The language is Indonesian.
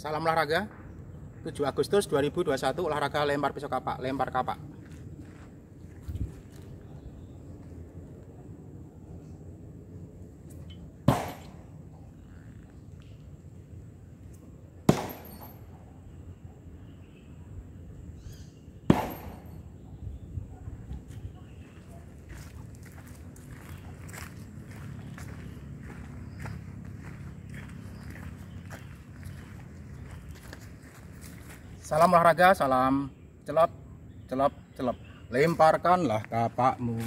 Salam olahraga. 7 Agustus 2021 olahraga lempar pisau kapak, lempar kapak. Salam olahraga, salam celop, celop, celop. Lemparkanlah kapakmu.